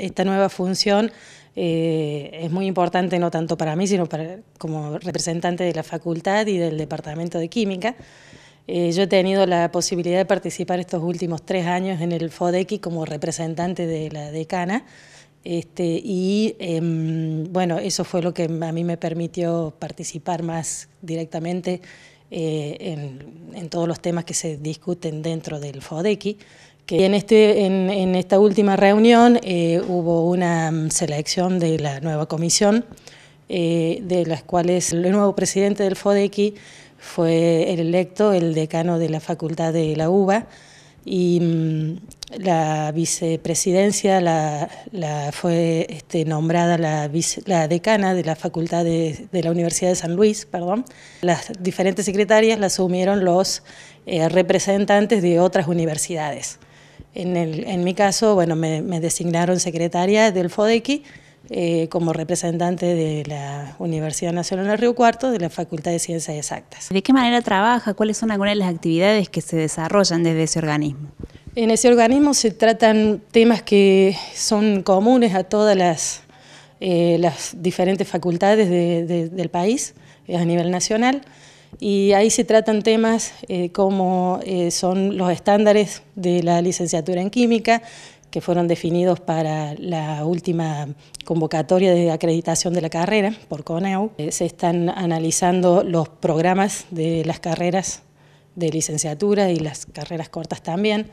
esta nueva función eh, es muy importante no tanto para mí, sino como representante de la facultad y del departamento de química. Eh, yo he tenido la posibilidad de participar estos últimos tres años en el FODECI como representante de la decana. Este, y em, bueno, eso fue lo que a mí me permitió participar más directamente eh, en, en, todos los temas que se discuten dentro del FODECI en, este, en, esta última reunión eh, hubo una mm, selección de la nueva comisión, eh, de las cuales el nuevo presidente del FODECI fue el electo, el decano de la Facultad de la UBA, y mm, la vicepresidencia la, fue este, nombrada la, decana de la Facultad de, de, la Universidad de San Luis, perdón. Las diferentes secretarias las asumieron los eh, representantes de otras universidades. En, el, en mi caso, bueno, me, designaron secretaria del FODECI eh, como representante de la Universidad Nacional de Río Cuarto de la Facultad de Ciencias Exactas. ¿De qué manera trabaja? ¿Cuáles son algunas de las actividades que se desarrollan desde ese organismo? En ese organismo se tratan temas que son comunes a todas las, eh, diferentes facultades del país eh, a nivel nacional y ahí se tratan temas eh, como eh, son los estándares de la licenciatura en química, que fueron definidos para la última convocatoria de acreditación de la carrera por CONEU. Eh, se están analizando los programas de las carreras de licenciatura y las carreras cortas también.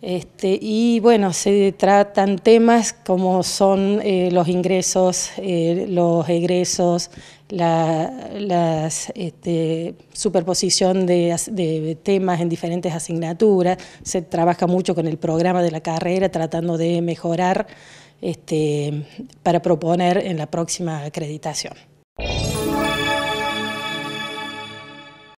Este, y bueno, se tratan temas como son eh, los ingresos, eh, los egresos, la este, superposición de, temas en diferentes asignaturas. Se trabaja mucho con el programa de la carrera, tratando de mejorar este, para proponer en la próxima acreditación.